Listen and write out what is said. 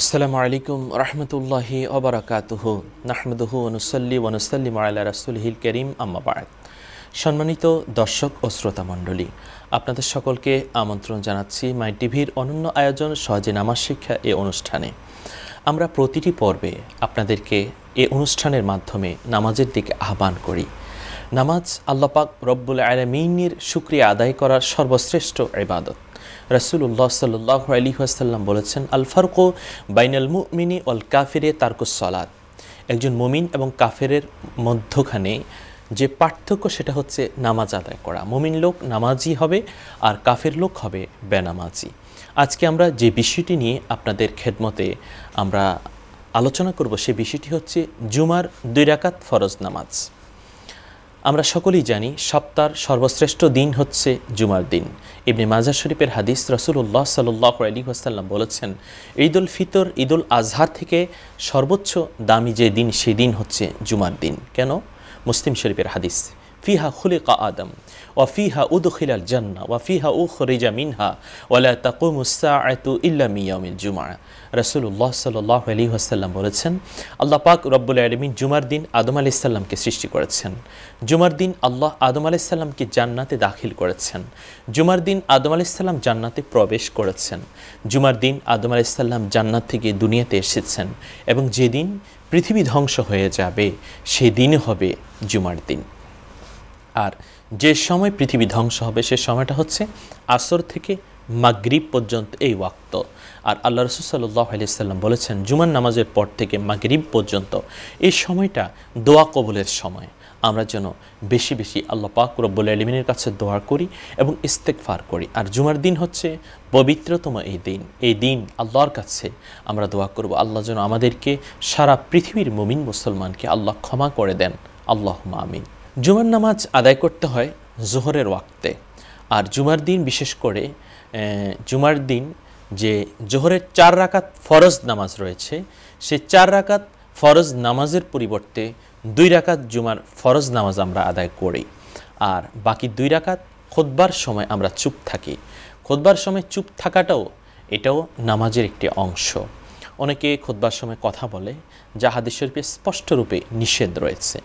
আসসালামু আলাইকুম রহমতুল্লাহি অবরাকাতুহ নাহমদুহু অনুসল্লি ওনুসল্লিম আল্লাহ হিল করিম আম্মাবাদ সম্মানিত দর্শক ও শ্রোতা মণ্ডলী আপনাদের সকলকে আমন্ত্রণ জানাচ্ছি মাই টিভির অনন্য আয়োজন সহজে নামাজ শিক্ষা এ অনুষ্ঠানে আমরা প্রতিটি পর্বে আপনাদেরকে এ অনুষ্ঠানের মাধ্যমে নামাজের দিকে আহ্বান করি নামাজ আল্লাপাক রব্বুল আলমিনের শুক্রিয়া আদায় করার সর্বশ্রেষ্ঠ ইবাদত রাসুল্লাহ সাল্লাহ আলী আসাল্লাম বলেছেন আলফারকো বাইনাল মুমিনি অল কাফিরে সলাদ একজন মমিন এবং কাফেরের মধ্যখানে যে পার্থক্য সেটা হচ্ছে নামাজ আদায় করা মমিন লোক নামাজি হবে আর কাফের লোক হবে বেনামাজি আজকে আমরা যে বিষয়টি নিয়ে আপনাদের খেদমতে আমরা আলোচনা করব সে বিষয়টি হচ্ছে জুমার দুই রাকাত ফরজ নামাজ আমরা সকলেই জানি সপ্তাহ সর্বশ্রেষ্ঠ দিন হচ্ছে জুমার দিন ইবনে মাজার শরীফের হাদিস রসুল্লাহ সাল্লাহ আলী আসাল্লাম বলেছেন ঈদ উল ফিতর ঈদ উল আজহার থেকে সর্বোচ্চ দামি যে দিন সেই দিন হচ্ছে জুমার দিন কেন মুসলিম শরীফের হাদিস ফিহা খুলিকা আদম ওয়াফিহা উদখিলাল জান্না ওয়াফিহা উখরিজা মিনহা ওয়ালা তাকু মুস্তা আয়তু ইল্লা মিয়ামিল জুমা রাসূলুল্লাহ সাল্লাল্লাহু আলাইহি ওয়াসাল্লাম বলেছেন আল্লাহ পাক রব্বুল আলামিন জুমার দিন আদম আলাইহিস সালামকে সৃষ্টি করেছেন জুমার দিন আল্লাহ আদম আলাইহিস সালামকে জান্নাতে দাখিল করেছেন জুমার দিন আদম আলাইহিস সালাম জান্নাতে প্রবেশ করেছেন জুমার দিন আদম আলাইহিস সালাম জান্নাত থেকে দুনিয়াতে এসেছেন এবং যেদিন পৃথিবী ধ্বংস হয়ে যাবে সেদিন হবে জুমার দিন আর যে সময় পৃথিবী ধ্বংস হবে সে সময়টা হচ্ছে আসর থেকে মাগরিব পর্যন্ত এই ওয়াক্ত আর আল্লাহ রসুল সাল্লাহ আলিয়াল্লাম বলেছেন জুমান নামাজের পর থেকে মাগরিব পর্যন্ত এই সময়টা দোয়া কবলের সময় আমরা যেন বেশি বেশি আল্লাহ পাক রব্বুল আলমিনের কাছে দোয়া করি এবং ইস্তেকফার করি আর জুমার দিন হচ্ছে পবিত্রতম এই দিন এই দিন আল্লাহর কাছে আমরা দোয়া করব আল্লাহ যেন আমাদেরকে সারা পৃথিবীর মুমিন মুসলমানকে আল্লাহ ক্ষমা করে দেন আল্লাহ আমিন জুমার নামাজ আদায় করতে হয় জোহরের ওয়াক্তে আর জুমার দিন বিশেষ করে জুমার দিন যে জোহরের চার রাকাত ফরজ নামাজ রয়েছে সে চার রাকাত ফরজ নামাজের পরিবর্তে দুই রাকাত জুমার ফরজ নামাজ আমরা আদায় করি আর বাকি দুই রাকাত খোদবার সময় আমরা চুপ থাকি খোদবার সময় চুপ থাকাটাও এটাও নামাজের একটি অংশ অনেকে খোদবার সময় কথা বলে যা হাদিস শরীফে রূপে নিষেধ রয়েছে